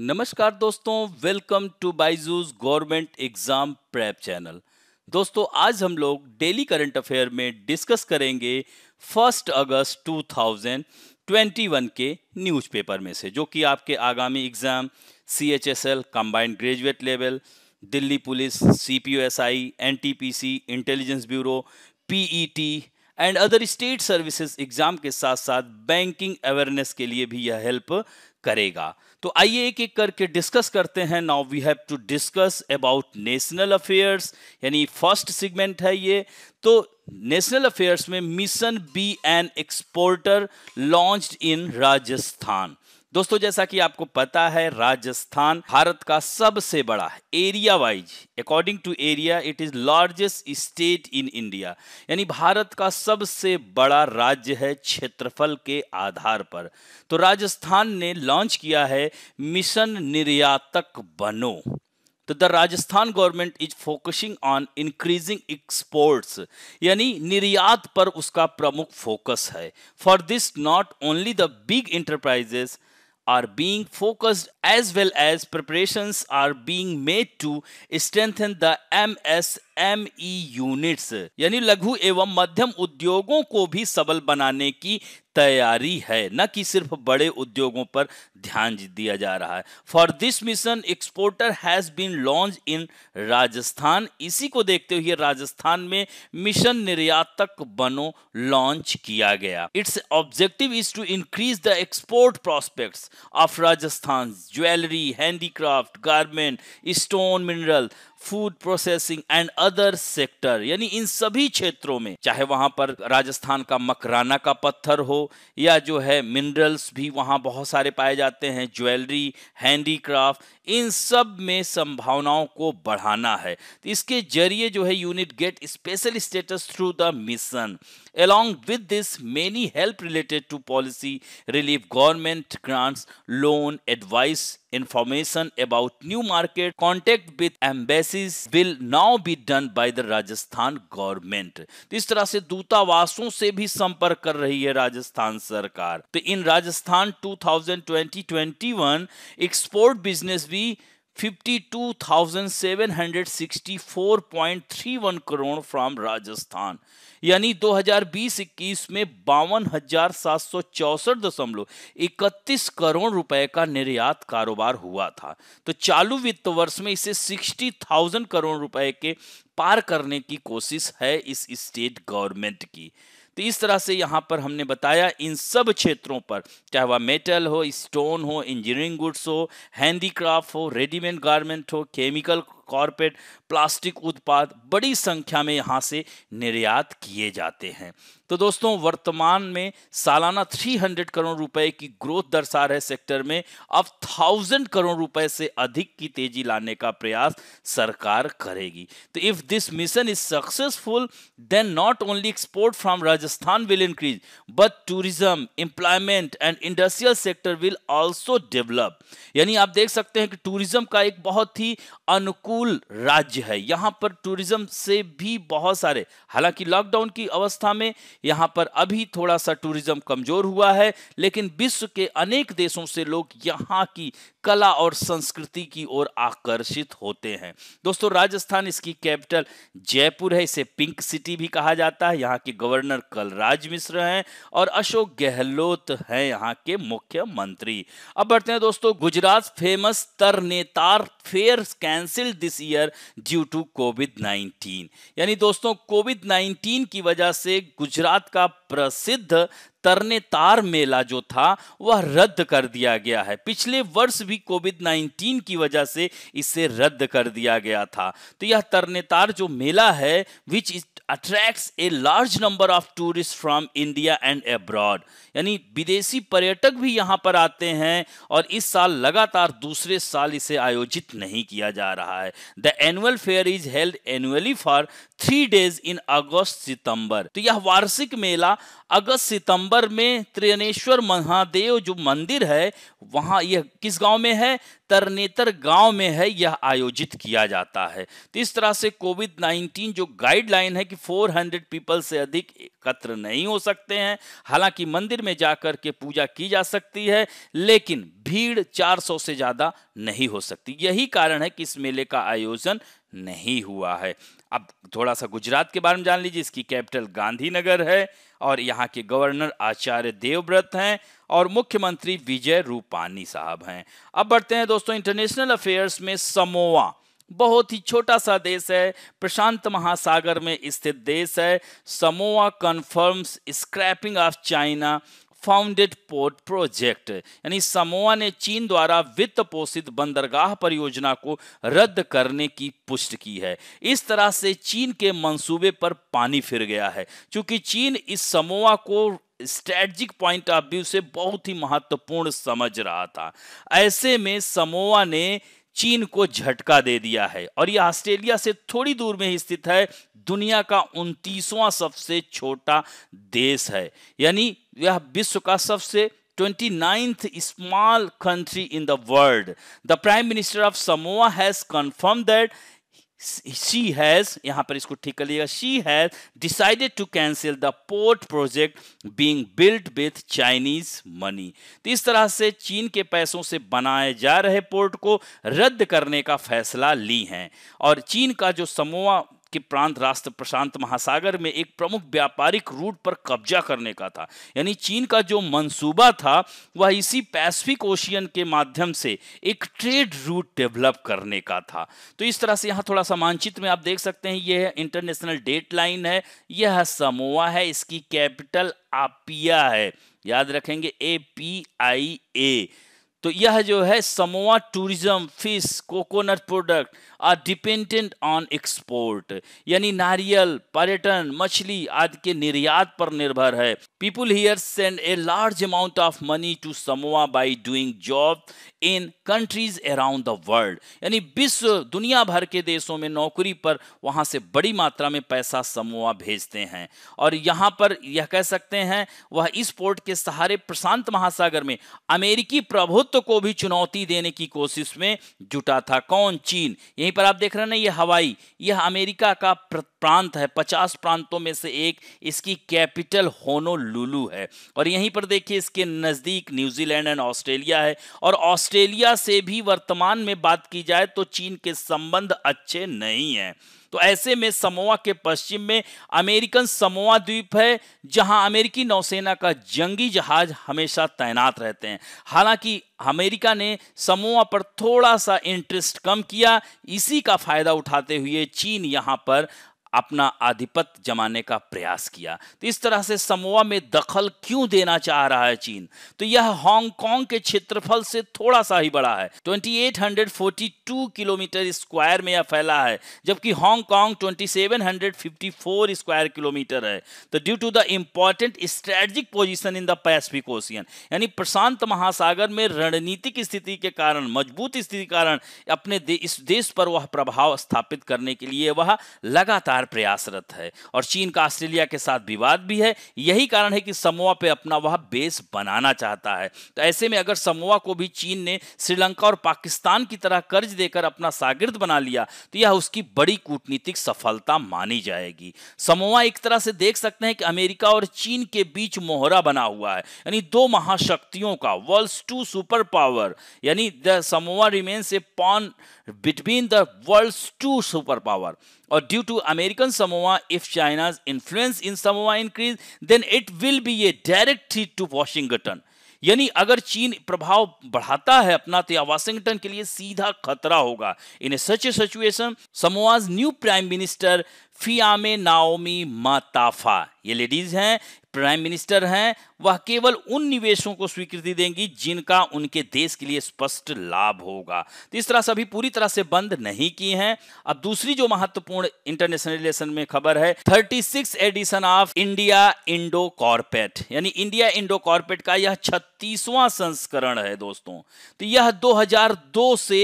नमस्कार दोस्तों welcome to Byju's government exam prep channel दोस्तों आज हम लोग डेली करंट अफेयर में डिस्कस करेंगे फर्स्ट अगस्त 2021 के न्यूज़पेपर में से जो कि आपके आगामी exam C H S L combined graduate level Delhi police C P S I N T P C intelligence bureau P E T and other state services exam के साथ साथ बैंकिंग अवेयरनेस के लिए भी यह हेल्प करेगा तो आइए एक एक करके डिस्कस करते हैं now we have to discuss about national affairs यानी फर्स्ट सेगमेंट है ये तो नेशनल अफेयर्स में mission be an exporter launched in Rajasthan दोस्तों जैसा कि आपको पता है राजस्थान भारत का सबसे बड़ा area wise according to area it is largest state in India यानी भारत का सबसे बड़ा राज्य है क्षेत्रफल के आधार पर तो राजस्थान ने लॉन्च किया है मिशन निर्यातक बनो तो the Rajasthan government is focusing on increasing exports यानी निर्यात पर उसका प्रमुख फोकस है for this not only the big enterprises are being focused as well as preparations are being made to strengthen the MSME units यानी लघु एवं मध्यम उद्योगों को भी सबल बनाने की तैयारी है न कि सिर्फ बड़े उद्योगों पर ध्यान दिया जा रहा है for this mission exporter has been launch in Rajasthan इसी को देखते हुए राजस्थान में मिशन निर्यातक बनो लॉन्च किया गया its objective is to increase the export prospect of Rajasthan jewellery handicraft garment stone mineral food processing and other sector यानी इन सभी क्षेत्रों में चाहे वहां पर राजस्थान का मकराना का पत्थर हो या जो है मिनरल्स भी वहां बहुत सारे पाए जाते हैं ज्वेलरी हैंडीक्राफ्ट इन सब में संभावनाओं को बढ़ाना है तो इसके जरिए जो है unit get special status through the mission Along with this, many help related to policy relief, government grants, loan, advice, information about new market contact with embassies will now be done by the rajasthan government is tarah se dutavason se bhi sampark kar rahi hai rajasthan sarkar to in rajasthan 2020 2021 export business bhi 52,764.31 crore from Rajasthan यानी 2020-21 में बावन हजार सात सौ चौसठ दशमलव इकतीस करोड़ रुपए का निर्यात कारोबार हुआ था तो चालू वित्त वर्ष में इसे 60,000 करोड़ रुपए के पार करने की कोशिश है इस स्टेट गवर्नमेंट की तो इस तरह से यहाँ पर हमने बताया इन सब क्षेत्रों पर चाहे वह मेटल हो स्टोन हो इंजीनियरिंग गुड्स हो हैंडीक्राफ्ट हो रेडीमेड गारमेंट हो केमिकल कॉरपोरेट प्लास्टिक उत्पाद बड़ी संख्या में यहाँ से निर्यात किए जाते हैं तो दोस्तों वर्तमान में सालाना 300 करोड़ रुपए की ग्रोथ दर्शा रहे सेक्टर में अब थाउजेंड करोड़ रुपए से अधिक की तेजी लाने का प्रयास सरकार करेगी तो if this mission is successful then not only export from Rajasthan will increase but tourism employment and industrial sector will also develop यानी आप देख सकते हैं कि टूरिज्म का एक बहुत ही अनुकूल अनुकूल राज्य है यहाँ पर टूरिज्म से भी बहुत सारे हालांकि लॉकडाउन की अवस्था में यहाँ पर अभी थोड़ा सा टूरिज्म कमजोर हुआ है लेकिन विश्व के अनेक देशों से लोग यहाँ की कला और संस्कृति की ओर आकर्षित होते हैं दोस्तों राजस्थान इसकी कैपिटल जयपुर है इसे पिंक सिटी भी कहा जाता है यहाँ के गवर्नर कलराज मिश्र हैं और अशोक गहलोत हैं यहाँ के मुख्यमंत्री अब बढ़ते हैं दोस्तों Gujarat famous Tarnetar fair cancelled this year due to COVID 19 यानी दोस्तों कोविड 19 की वजह से गुजरात का प्रसिद्ध तरने तार मेला जो था वह रद्द कर दिया गया है पिछले वर्ष भी कोविड 19 की वजह से इसे रद्द कर दिया गया था तो यह तरने तार जो मेला है which is attracts a large number of tourist from India and abroad यानी विदेशी पर्यटक भी यहाँ पर आते हैं और इस साल लगातार दूसरे साल इसे आयोजित नहीं किया जा रहा है the annual fair is held annually for three days in August September तो यह वार्षिक मेला अगस्त सितंबर में त्रिनेश्वर महादेव जो मंदिर है वहाँ यह किस गांव में है तरनेतर गांव में है यह आयोजित किया जाता है तो इस तरह से कोविड 19 जो गाइडलाइन है कि 400 पीपल से अधिक एकत्र नहीं हो सकते हैं हालांकि मंदिर में जाकर के पूजा की जा सकती है लेकिन भीड़ 400 से ज़्यादा नहीं हो सकती यही कारण है कि इस मेले का आयोजन नहीं हुआ है अब थोड़ा सा गुजरात के बारे में जान लीजिए इसकी कैपिटल गांधीनगर है और यहाँ के गवर्नर आचार्य देवव्रत हैं और मुख्यमंत्री विजय रूपानी साहब हैं अब बढ़ते हैं दोस्तों इंटरनेशनल अफेयर्स में समोवा बहुत ही छोटा सा देश है प्रशांत महासागर में स्थित देश है Samoa confirms scrapping of China founded port project यानी समोआ ने चीन द्वारा वित्त पोषित बंदरगाह परियोजना को रद्द करने की पुष्टि की है इस तरह से चीन के मंसूबे पर पानी फिर गया है क्योंकि चीन इस समोआ को स्ट्रेटजिक पॉइंट ऑफ व्यू से बहुत ही महत्वपूर्ण समझ रहा था ऐसे में समोआ ने चीन को झटका दे दिया है और यह ऑस्ट्रेलिया से थोड़ी दूर में ही स्थित है दुनिया का उनतीसवां सबसे छोटा देश है यानी यह विश्व का सबसे 29th small country in the world. The Prime Minister of Samoa has confirmed that she has yahan par isko theek kar liya she has decided to cancel the port project being built with Chinese money. to is tarah se chin ke paison se banaye ja rahe port ko radd karne ka faisla li hain aur chin ka jo samoa के प्रांत राष्ट्र प्रशांत महासागर में एक प्रमुख व्यापारिक root पर कब्जा करने का था यानी चीन का जो मंसूबा था वह इसी पैसिफिक ओशियन के माध्यम से एक ट्रेड रूट डेवलप करने का था तो इस तरह से यहाँ थोड़ा सा मानचित्र में आप देख सकते हैं यह इंटरनेशनल डेट लाइन है यह समोआ है इसकी कैपिटल आपिया है याद रखेंगे ए पी आई ए तो यह जो है Samoa tourism fish coconut product are dependent on export यानी नारियल पर्यटन मछली आदि के निर्यात पर निर्भर है people here send a large amount of money to Samoa by doing job in countries around the world यानी विश्व दुनिया भर के देशों में नौकरी पर वहां से बड़ी मात्रा में पैसा समोआ भेजते हैं और यहां पर यह कह सकते हैं वह इस पोर्ट के सहारे प्रशांत महासागर में अमेरिकी प्रभुत्व भारत को भी चुनौती देने की कोशिश में जुटा था कौन चीन यहीं पर आप देख रहे हैं ये हवाई यह अमेरिका का प्रांत है पचास प्रांतों में से एक इसकी कैपिटल होनोलुलु है और यहीं पर देखिए इसके नज़दीक न्यूजीलैंड एंड ऑस्ट्रेलिया है और ऑस्ट्रेलिया से भी वर्तमान में बात की जाए तो चीन के संबंध अच्छे नहीं है तो ऐसे में समोआ के पश्चिम में अमेरिकन समोआ द्वीप है जहां अमेरिकी नौसेना का जंगी जहाज हमेशा तैनात रहते हैं हालांकि अमेरिका ने समोआ पर थोड़ा सा इंटरेस्ट कम किया इसी का फायदा उठाते हुए चीन यहां पर अपना आधिपत्य जमाने का प्रयास किया तो इस तरह से समोआ में दखल क्यों देना चाह रहा है चीन तो यह हांगकांग के क्षेत्रफल से थोड़ा सा ही बड़ा है 2842 किलोमीटर स्क्वायर में यह फैला है जबकि हांगकांग 2754 स्क्वायर किलोमीटर है तो due to the important strategic position in the Pacific Ocean यानी प्रशांत महासागर में रणनीतिक स्थिति के कारण मजबूत स्थिति के कारण अपने दे, इस देश पर वह प्रभाव स्थापित करने के लिए वह लगातार लगातार प्रयासरत है और चीन का ऑस्ट्रेलिया के साथ विवाद भी है यही कारण है कि समोआ पे अपना वह बेस बनाना चाहता है तो ऐसे में अगर समोआ को भी चीन ने श्रीलंका और पाकिस्तान की तरह कर्ज देकर अपना सागिर्द बना लिया तो यह उसकी बड़ी कूटनीतिक सफलता मानी जाएगी समोआ एक तरह से देख सकते हैं कि अमेरिका और चीन के बीच मोहरा बना हुआ है यानी दो महाशक्तियों का वर्ल्ड टू सुपर पावर यानी the Samoa remains a pawn between the world's two superpower or due to American Samoa if China's influence in Samoa increase then it will be a direct threat to Washington यानी अगर चीन प्रभाव बढ़ाता है अपना तो या वाशिंगटन के लिए सीधा खतरा होगा in such a situation Samoa's new prime minister Fiame Naomi Mata'afa ये लेडीज हैं प्राइम मिनिस्टर हैं वह केवल उन निवेशों को स्वीकृति देंगी जिनका उनके देश के लिए स्पष्ट लाभ होगा तो इस तरह से अभी पूरी तरह से बंद नहीं की हैं अब दूसरी जो महत्वपूर्ण इंटरनेशनल रिलेशन में खबर है 36 edition of India Indo CORPAT यानी इंडिया इंडो कॉर्पेट का यह छत्तीसवां संस्करण है दोस्तों तो यह दो से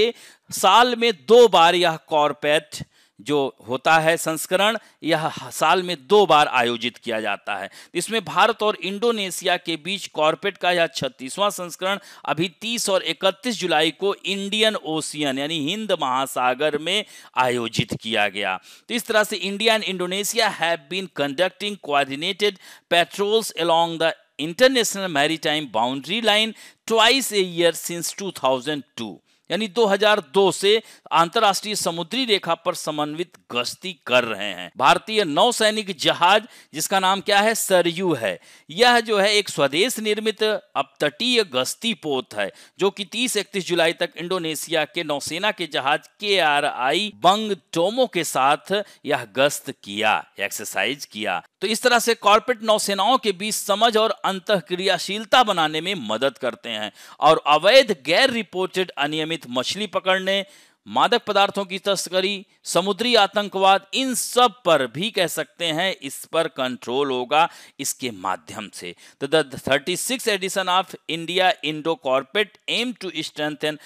साल में दो बार यह कॉर्पेट जो होता है संस्करण यह साल में दो बार आयोजित किया जाता है इसमें भारत और इंडोनेशिया के बीच कॉर्पोरेट का यह छत्तीसवां संस्करण अभी 30 और 31 जुलाई को इंडियन ओशियन यानी हिंद महासागर में आयोजित किया गया तो इस तरह से India and Indonesia have been conducting coordinated patrols along the international maritime boundary line twice a year since two यानी 2002 से अंतरराष्ट्रीय समुद्री रेखा पर समन्वित गश्ती कर रहे हैं भारतीय नौसैनिक जहाज जिसका नाम क्या है सरयू है यह जो है एक स्वदेश निर्मित अपतटीय गश्ती पोत है जो कि 30 इकतीस जुलाई तक इंडोनेशिया के नौसेना के जहाज के आर आई बंग टोमो के साथ यह गश्त किया एक्सरसाइज किया तो इस तरह से कॉरपोरेट नौसेनाओं के बीच समझ और अंत क्रियाशीलता बनाने में मदद करते हैं और अवैध गैर रिपोर्टेड अनियमित मछली पकड़ने मादक पदार्थों की तस्करी समुद्री आतंकवाद इन सब पर भी कह सकते हैं इस पर कंट्रोल होगा इसके माध्यम से तो the thirty six edition of India Indo CORPAT aim to strengthen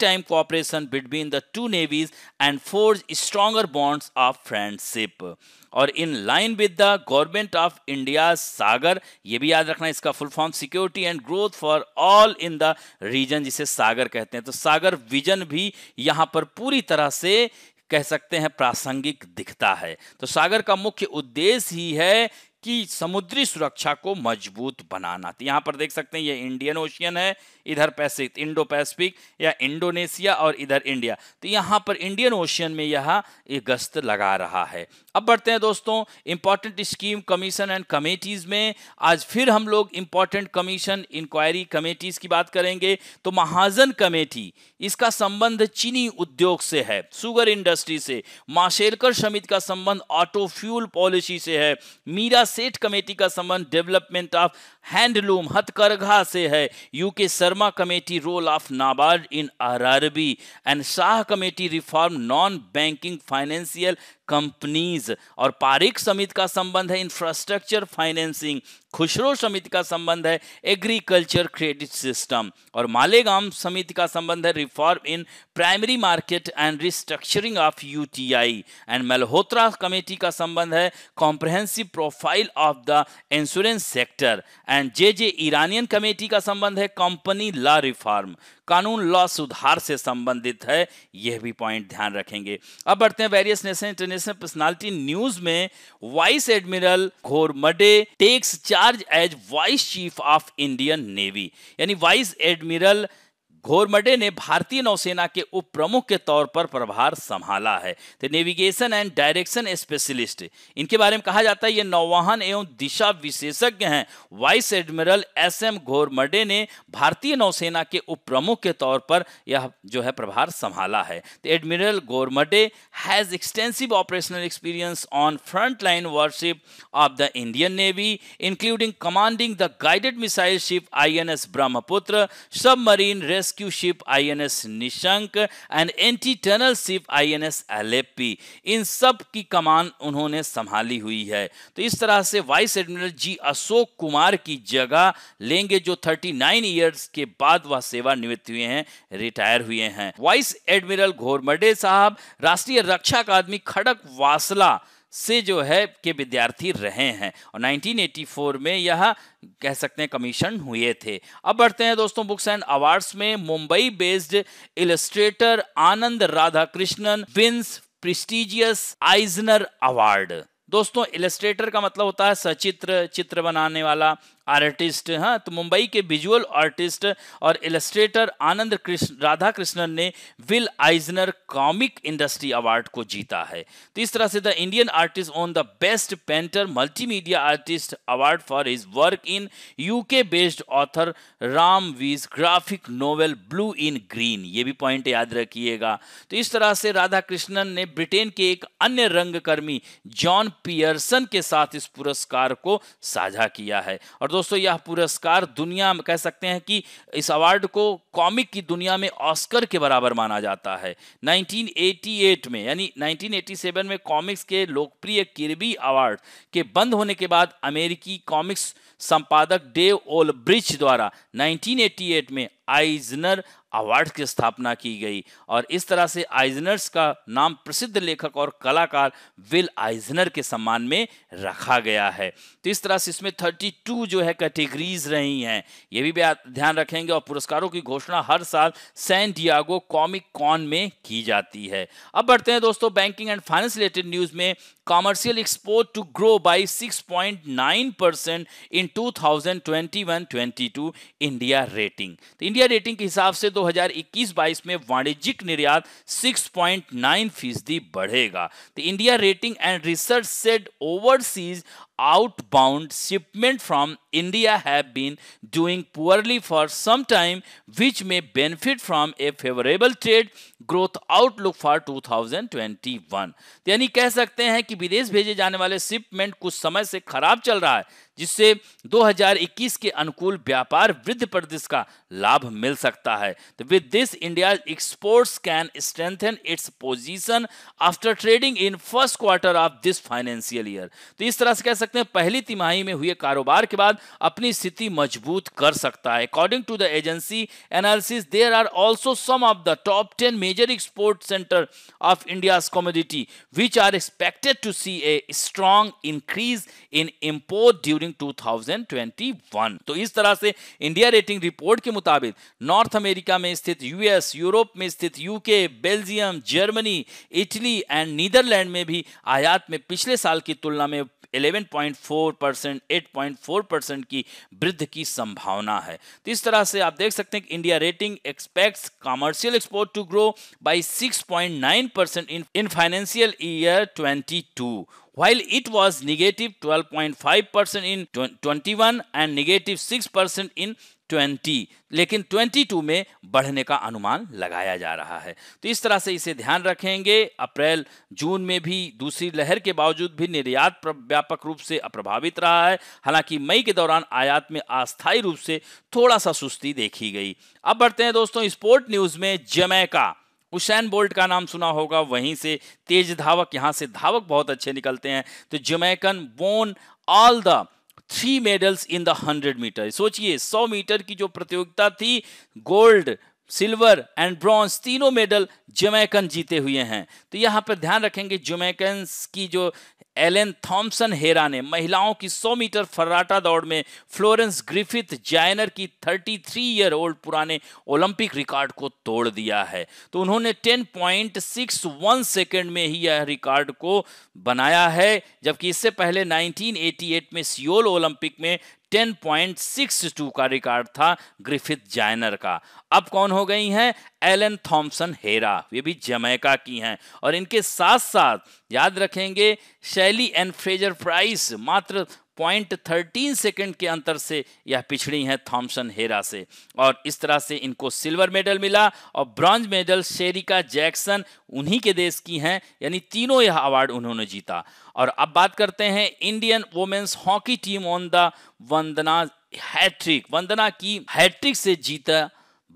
maritime cooperation between the two navies and forge stronger bonds of friendship और in line with the government of India SAGAR ये भी याद रखना इसका full form security and growth for all in the region जिसे सागर कहते हैं तो सागर विजन भी यहां यहां पर पूरी तरह से कह सकते हैं प्रासंगिक दिखता है तो सागर का मुख्य उद्देश्य ही है कि समुद्री सुरक्षा को मजबूत बनाना तो यहां पर देख सकते हैं ये इंडियन ओशियन है इधर पैसिफिक इंडो पैसिफिक या इंडोनेशिया और इधर इंडिया तो यहां पर इंडियन ओशियन में यह गश्त लगा रहा है अब बढ़ते हैं दोस्तों important scheme commission and committees में आज फिर हम लोग इंपॉर्टेंट कमीशन इंक्वायरी कमेटीज की बात करेंगे तो महाजन कमेटी इसका संबंध चीनी उद्योग से है सुगर इंडस्ट्री से माशेलकर समिति का संबंध ऑटो फ्यूल पॉलिसी से है मीरा सेठ कमेटी का संबंध डेवलपमेंट ऑफ हैंडलूम हथकरघा से है UK Sharma Sharma committee role of NABARD in R R and Shah committee reform non banking financial companies और पारिक समिति का संबंध है इंफ्रास्ट्रक्चर फाइनेंसिंग खुशरो समिति का संबंध है एग्रीकल्चर क्रेडिट सिस्टम और मालेगांव समिति का संबंध है reform in primary market and restructuring of UTI and Malhotra committee का संबंध है comprehensive profile of the insurance sector and J J Iranian committee का संबंध है कंपनी लॉ रिफॉर्म कानून लॉ सुधार से संबंधित है यह भी पॉइंट ध्यान रखेंगे अब बढ़ते हैं various nation international personality news में vice admiral Ghormade takes charge as vice chief of Indian navy यानी वाइस एडमिरल घोरमडे ने भारतीय नौसेना के उप प्रमुख के तौर पर प्रभार संभाला है तो नेविगेशन एंड डायरेक्शन स्पेशलिस्ट इनके बारे में कहा जाता है ये नौवाहन एवं दिशा विशेषज्ञ हैं vice admiral S M Ghormade ने भारतीय नौसेना के उप प्रमुख के तौर पर यह जो है प्रभार संभाला है तो admiral Ghormade has extensive operational experience on front line warship of the Indian navy including commanding the guided missile ship I N S Brahmaputra submarine rescue rescue ship INS Nishank and anti tunnel ship INS Alleppey इन सब की कमान उन्होंने संभाली हुई है तो इस तरह से vice admiral G Ashok Kumar की जगह लेंगे जो 39 इयर्स के बाद वह सेवानिवृत्त हुए हैं रिटायर हुए हैं वाइस एडमिरल घोरमडे साहब राष्ट्रीय रक्षा अकादमी खड़क वासला से जो है के विद्यार्थी रहे हैं और 1984 में यह कह सकते हैं कमीशन हुए थे अब बढ़ते हैं दोस्तों बुक्स एंड अवार्ड्स में Mumbai based illustrator Anand Radhakrishnan wins prestigious Eisner award दोस्तों इलस्ट्रेटर का मतलब होता है सचित्र चित्र बनाने वाला आर्टिस्ट हाँ तो मुंबई के विजुअल आर्टिस्ट और इलस्ट्रेटर आनंद कृष्ण राधा कृष्णन ने Will Eisner comic industry award को जीता है तो इस तरह से the Indian artist on the best painter multimedia artist award for his work in UK based author Ram V's graphic novel Blue in Green ये भी पॉइंट याद रखिएगा तो इस तरह से राधा कृष्णन ने ब्रिटेन के एक अन्य रंगकर्मी जॉन पियर्सन के साथ इस पुरस्कार को साझा किया है और दोस्तों यह पुरस्कार दुनिया में कह सकते हैं कि इस अवार्ड को कॉमिक की दुनिया में ऑस्कर के बराबर माना जाता है 1988 में यानी 1987 में कॉमिक्स के लोकप्रिय किरबी अवार्ड के बंद होने के बाद अमेरिकी कॉमिक्स संपादक डेव ओल ब्रिज द्वारा 1988 में आइजनर अवार्ड की स्थापना की गई और इस तरह से आइजनर्स का नाम प्रसिद्ध लेखक और कलाकार विल आइजनर के सम्मान में रखा गया है तो इस तरह से इसमें 32 जो है कैटेगरीज रही हैं ये भी ध्यान रखेंगे और पुरस्कारों की घोषणा हर साल सैन डियागो कॉमिक कॉन में की जाती है अब बढ़ते हैं दोस्तों banking and finance related news में commercial export to grow by 6.9 percent in 2021-22 India rating तो इंडिया रेटिंग के हिसाब से दो तो 2021-22 में वाणिज्यिक निर्यात 6.9 फीसदी बढ़ेगा तो India rating and research said overseas outbound shipment from India have been doing poorly for some time which may benefit from a favourable trade growth outlook for 2021 तो यानी कह सकते हैं कि विदेश भेजे जाने वाले शिपमेंट कुछ समय से खराब चल रहा है जिससे 2021 के अनुकूल व्यापार वृद्ध प्रदेश का लाभ मिल सकता है तो with this India exports can strengthen its position after trading in first quarter of this financial year तो इस तरह से कह सकते हैं पहली तिमाही में हुए कारोबार के बाद अपनी स्थिति मजबूत कर सकता है according to the agency analysis there are also some of the top ten major export centre of India commodity which are expected to see a strong increase in import during twenty 2021 तो इस तरह से India rating report के मुताबिक north America में स्थित US Europe में स्थित UK Belgium Germany Italy and Netherlands में भी आयात में पिछले साल की तुलना में 11.4 परसेंट एट परसेंट की वृद्धि की संभावना है तो इस तरह से आप देख सकते हैं कि India rating expects commercial export to grow by 6.9 percent in in financial year 22 while it was negative 12.5% in 21 and negative 6% in twenty लेकिन ट्वेंटी टू में बढ़ने का अनुमान लगाया जा रहा है तो इस तरह से इसे ध्यान रखेंगे अप्रैल जून में भी दूसरी लहर के बावजूद भी निर्यात व्यापक रूप से अप्रभावित रहा है हालांकि मई के दौरान आयात में अस्थायी रूप से थोड़ा सा सुस्ती देखी गई अब बढ़ते हैं दोस्तों स्पोर्ट न्यूज में जमैका उसैन बोल्ट का नाम सुना होगा वहीं से तेज धावक यहां से धावक बहुत अच्छे निकलते हैं तो Jamaican won all the three medals in the hundred metre सोचिए सौ मीटर की जो प्रतियोगिता थी गोल्ड सिल्वर एंड ब्रॉन्ज तीनों मेडल जमैकन जीते हुए हैं तो यहां पर ध्यान रखेंगे जमैकन्स की जो एलेन थॉमसन हेरा ने महिलाओं की 100 मीटर फर्राटा दौड़ में फ्लोरेंस ग्रिफिथ जायनर की 33 ईयर ओल्ड पुराने ओलंपिक रिकॉर्ड को तोड़ दिया है तो उन्होंने 10.61 पॉइंट सेकेंड में ही यह रिकॉर्ड को बनाया है जबकि इससे पहले 1988 में सियोल ओलंपिक में 10.62 का रिकॉर्ड था ग्रिफिथ जाइनर का अब कौन हो गई हैं एलन थॉमसन हेरा ये भी जमैका की हैं और इनके साथ साथ याद रखेंगे शैली एंड फ्रेजर प्राइस मात्र पॉइंट थर्टीन सेकेंड के अंतर से यह पिछड़ी हैं थॉमसन हेरा से और इस तरह से इनको सिल्वर मेडल मिला और ब्रॉन्ज मेडल शेरिका जैक्सन उन्हीं के देश की हैं यानी तीनों यह अवार्ड उन्होंने जीता और अब बात करते हैं Indian women's hockey team on the Vandana hat trick Vandana की हैट्रिक से जीता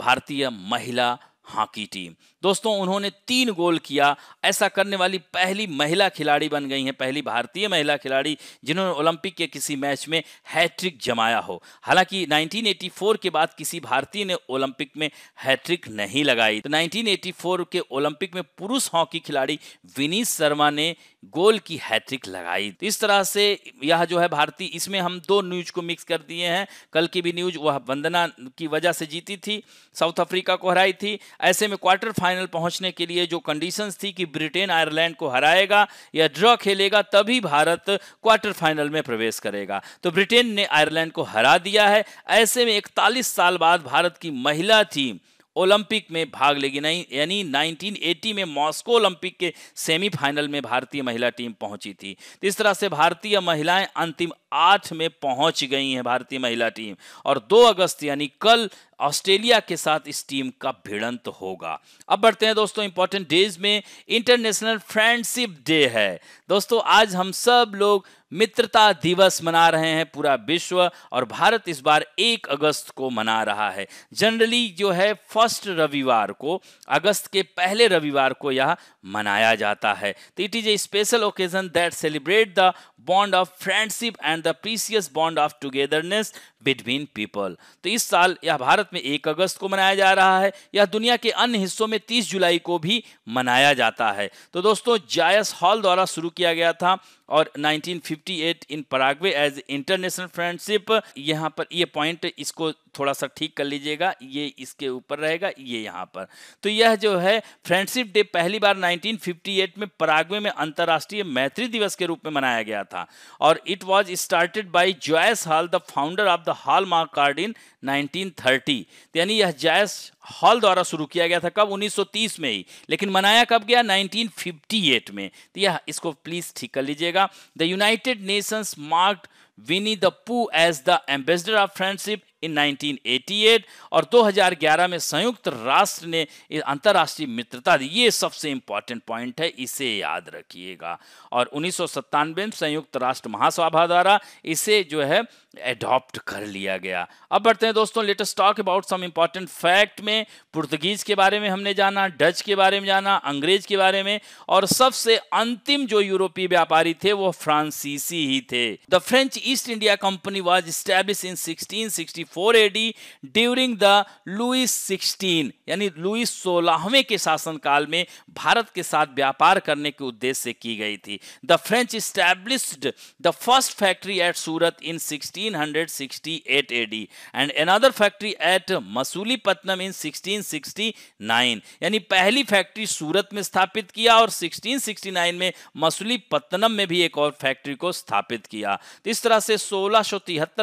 भारतीय महिला हॉकी टीम दोस्तों उन्होंने तीन गोल किया ऐसा करने वाली पहली महिला खिलाड़ी बन गई हैं पहली भारतीय महिला खिलाड़ी जिन्होंने ओलंपिक के किसी मैच में हैट्रिक जमाया हो हालांकि 1984 के बाद किसी भारतीय ने ओलंपिक में हैट्रिक नहीं लगाई तो 1984 के ओलंपिक में पुरुष हॉकी खिलाड़ी विनीत शर्मा ने गोल की हैट्रिक लगाई तो इस तरह से यह जो है भारतीय इसमें हम दो न्यूज को मिक्स कर दिए हैं कल की भी न्यूज वह वंदना की वजह से जीती थी साउथ अफ्रीका को हराई थी ऐसे में क्वार्टर फाइनल फाइनल पहुंचने के लिए जो कंडीशंस थी कि ब्रिटेन आयरलैंड को हराएगा या ड्रॉ खेलेगा तभी भारत क्वार्टर फाइनल में प्रवेश करेगा तो ब्रिटेन ने आयरलैंड को हरा दिया है ऐसे में इकतालीस साल बाद भारत की महिला टीम ओलंपिक में भाग लेगी नहीं यानी 1980 में मॉस्को ओलंपिक के सेमीफाइनल में भारतीय महिला टीम पहुंची थी इस तरह से भारतीय महिलाएं अंतिम आठ में पहुंच गई है भारतीय महिला टीम और दो अगस्त यानी कल ऑस्ट्रेलिया के साथ इस टीम का भिड़ंत होगा अब बढ़ते हैं दोस्तों इंपॉर्टेंट डेज में इंटरनेशनल फ्रेंडशिप डे है दोस्तों आज हम सब लोग मित्रता दिवस मना रहे हैं पूरा विश्व और भारत इस बार एक अगस्त को मना रहा है जनरली जो है फर्स्ट रविवार को अगस्त के पहले रविवार को यह मनाया जाता है तो it is a special occasion that celebrate the bond of friendship and the precious bond of togetherness between people तो इस साल यह भारत में एक अगस्त को मनाया जा रहा है यह दुनिया के अन्य हिस्सों में तीस जुलाई को भी मनाया जाता है तो दोस्तों जायस हॉल द्वारा शुरू किया गया था और 1958 in Paraguay as international friendship यहाँ पर ये पॉइंट इसको थोड़ा सा ठीक कर लीजिएगा ये इसके ऊपर रहेगा ये यहाँ पर तो यह जो है फ्रेंडशिप डे पहली बार 1958 में पराग्वे में अंतर्राष्ट्रीय मैत्री दिवस के रूप में मनाया गया था और it was started by Joyce Hall the founder of the Hallmark card in 1930 तो यानी यह जायस हॉल द्वारा शुरू किया गया था कब 1930 में ही लेकिन मनाया कब गया 1958 में तो यह इसको प्लीज ठीक कर लीजिएगा the United Nations marked Winnie the Pooh as the ambassador of friendship in 1988 और 2011 में संयुक्त राष्ट्र ने अंतर्राष्ट्रीय मित्रता दी ये सबसे इंपॉर्टेंट पॉइंट है इसे याद रखिएगा और उन्नीस में संयुक्त राष्ट्र महासभा द्वारा इसे जो है एडॉप्ट कर लिया गया अब बढ़ते हैं दोस्तों latest talk about some important fact में पुर्तगीज के बारे में हमने जाना डच के बारे में जाना अंग्रेज के बारे में और सबसे अंतिम जो यूरोपीय व्यापारी थे वो फ्रांसीसी ही थे the French East India company was establish in sixteen 4 AD during the Louis sixteen यानी लुइस सोलहवें के शासनकाल में भारत के साथ व्यापार करने के उद्देश्य से की गई थी the French established the first factory at Surat in 1668 AD and another factory at Masulipatnam in 1669 यानी पहली फैक्ट्री सूरत में स्थापित किया और 1669 में मसूली पत्नम में भी एक और फैक्ट्री को स्थापित किया तो इस तरह से सोलह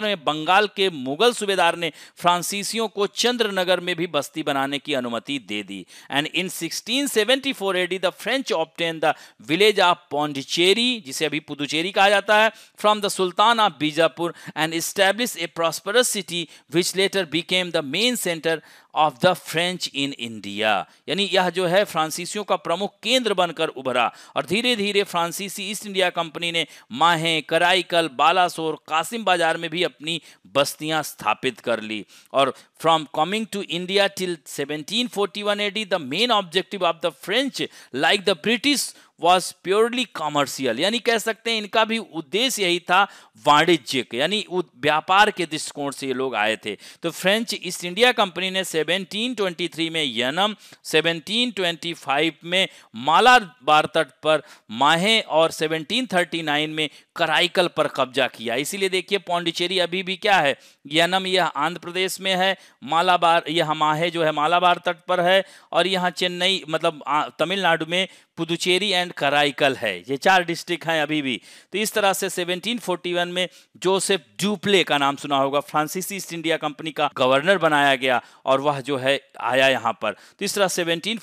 में बंगाल के मुगल सूबे सूबेदार ने फ्रांसीसियों को चंद्रनगर में भी बस्ती बनाने की अनुमति दे दी and in 1674 AD the French obtained the village of Pondicherry जिसे अभी पुदुचेरी कहा जाता है from the sultan of Bijapur and establish a prosperous city which later became the main centre of the French in India यानी यह जो है फ्रांसीसियों का प्रमुख केंद्र बनकर उभरा और धीरे धीरे फ्रांसीसी ईस्ट इंडिया कंपनी ने माहे कराईकल बालासोर कासिम बाजार में भी अपनी बस्तियां स्थापित कर ली और from coming to India till 1741 AD the main objective of the French like the British was purely commercial यानी कह सकते हैं इनका भी उद्देश्य यही था वाणिज्यिक यानी व्यापार के दृष्टिकोण से ये लोग आए थे तो फ्रेंच ईस्ट इंडिया कंपनी ने 1723 में यनम 1725 में मालाबार तट पर माहे और 1739 में कराइकल पर कब्जा किया इसीलिए देखिए पौंडिचेरी अभी भी क्या है यनम यह आंध्र प्रदेश में है मालाबार यह माहे जो है मालाबार तट पर है और यहाँ चेन्नई मतलब तमिलनाडु में पुदुचेरी एंड कराइकल है ये चार डिस्ट्रिक्ट हैं अभी भी तो इस तरह से 1741 में जोसेफ डूप्ले का नाम सुना होगा फ्रांसीसी ईस्ट इंडिया कंपनी का गवर्नर बनाया गया और वह जो है आया यहाँ पर तो इस तरह सेवनटीन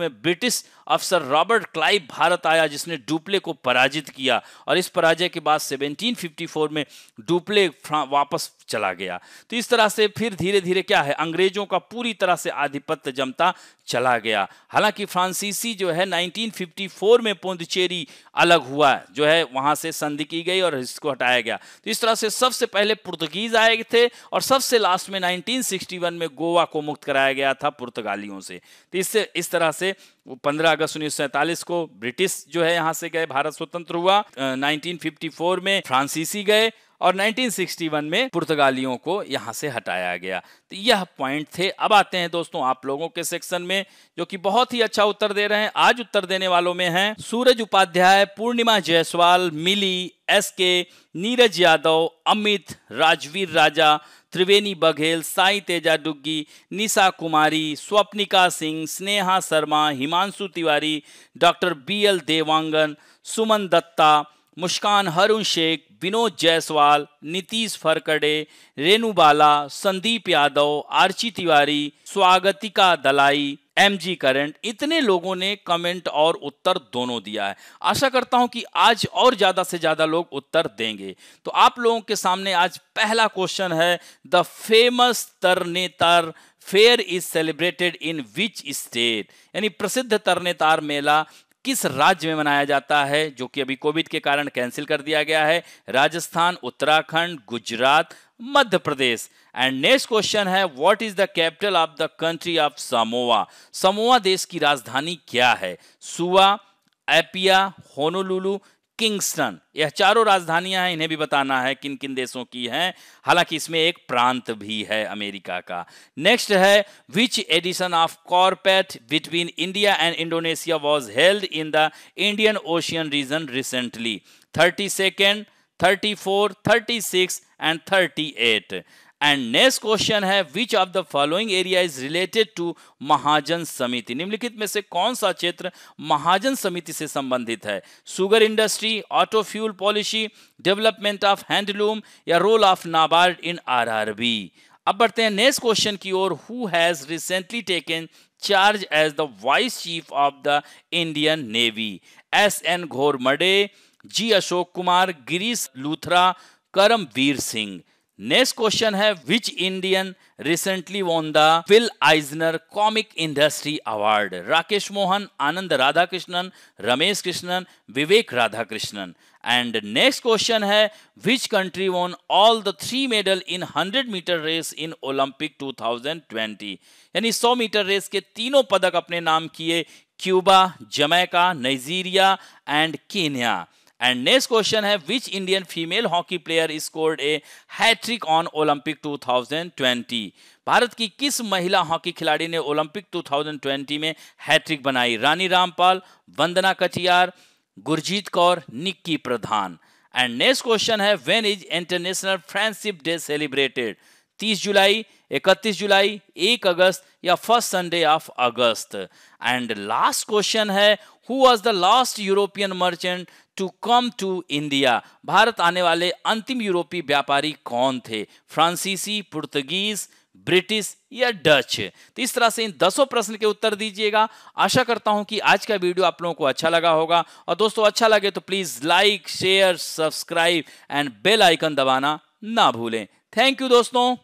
में ब्रिटिश अफसर रॉबर्ट क्लाइव भारत आया जिसने डुपले को पराजित किया और इस पराजय होने के बाद 1754 में डुप्ले वापस चला गया तो इस तरह से फिर धीरे धीरे क्या है अंग्रेजों का पूरी तरह से आधिपत्य जमता चला गया हालांकि फ्रांसीसी जो है 1954 में पोंदचेरी अलग हुआ जो है वहां से संधि की गई और इसको हटाया गया तो इस तरह से सबसे पहले पुर्तगीज आए थे और सबसे लास्ट में 1961 में गोवा को मुक्त कराया गया था पुर्तगालियों से तो इससे इस तरह से पंद्रह अगस्त उन्नीस को ब्रिटिश जो है यहाँ से गए भारत स्वतंत्र हुआ नाइनटीन में फ्रांसीसी गए और 1961 में पुर्तगालियों को यहाँ से हटाया गया तो यह पॉइंट थे अब आते हैं दोस्तों आप लोगों के सेक्शन में जो कि बहुत ही अच्छा उत्तर दे रहे हैं आज उत्तर देने वालों में हैं Suraj Upadhyay Purnima Jaiswal Mili S K Neeraj Yadav Amit Rajveer Raja Triveni Baghel Sai Teja Duggi Nisha Kumari Swapnika Singh Sneha Sharma Himanshu Tiwari doctor B L Dewangan Suman Datta Muskan Harun Sheikh Vinod Jaiswal Nitish Pharkade Renu Bala Sandeep Yadav Archi Tiwari Swagatika Dalai M G current इतने लोगों ने कमेंट और उत्तर दोनों दिया है आशा करता हूं कि आज और ज़्यादा से ज़्यादा लोग उत्तर देंगे तो आप लोगों के सामने आज पहला क्वेश्चन है the famous Tarnetar fair is celebrated in which state यानी प्रसिद्ध तरने तार मेला किस राज्य में मनाया जाता है जो कि अभी कोविड के कारण कैंसिल कर दिया गया है Rajasthan Uttarakhand Gujarat Madhya Pradesh and next question है what is the capital of the country of Samoa Samoa देश की राजधानी क्या है सुवा एपिया होनोलुलू किंगस्टन यह चारों राजधानियां हैं इन्हें भी बताना है किन किन देशों की हैं हालांकि इसमें एक प्रांत भी है अमेरिका का नेक्स्ट है which edition of CORPAT between India and Indonesia was held in the Indian Ocean region recently thirty second thirty four thirty six and thirty eight and next question है which of the following area is related to Mahajan समिति निम्नलिखित में से कौन सा क्षेत्र महाजन समिति से संबंधित है sugar industry auto fuel policy development of handloom या role of NABARD in B अब बढ़ते हैं नेक्स्ट क्वेश्चन की ओर who has recently taken charge as the vice chief of the Indian navy S N Ghormade G Ashok Kumar Girish Luthra Karambir Singh next question है which Indian recently won the Will Eisner comic industry award Rakesh Mohan Anand Radhakrishnan Ramesh Krishnan Vivek Radhakrishnan and next question है which country won all the three medal in hundred metre race in Olympic 2020 यानी 100 metre race के तीनों पदक अपने नाम किए Cuba Jamaica Nigeria and Kenya and next question है which Indian female hockey player scored a hattrick on Olympic 2020 Bharat की किस महिला हॉकी खिलाड़ी ने ओलंपिक 2020 में हैट्रिक बनाई Rani Rampal Vandana Kataria Gurjit Kaur Nikki Pradhan and next question है when is International friendship Day celebrated 30 जुलाई 31 जुलाई 1 अगस्त या फर्स्ट संडे ऑफ अगस्त एंड लास्ट क्वेश्चन है who was the last European merchant to come to India Bharat आने वाले अंतिम यूरोपीय व्यापारी कौन थे फ्रांसीसी पुर्तगीज ब्रिटिश या डच तो इस तरह से इन दसों प्रश्न के उत्तर दीजिएगा आशा करता हूं कि आज का वीडियो आप लोगों को अच्छा लगा होगा और दोस्तों अच्छा लगे तो please like share subscribe and bell icon दबाना ना भूलें थैंक यू दोस्तों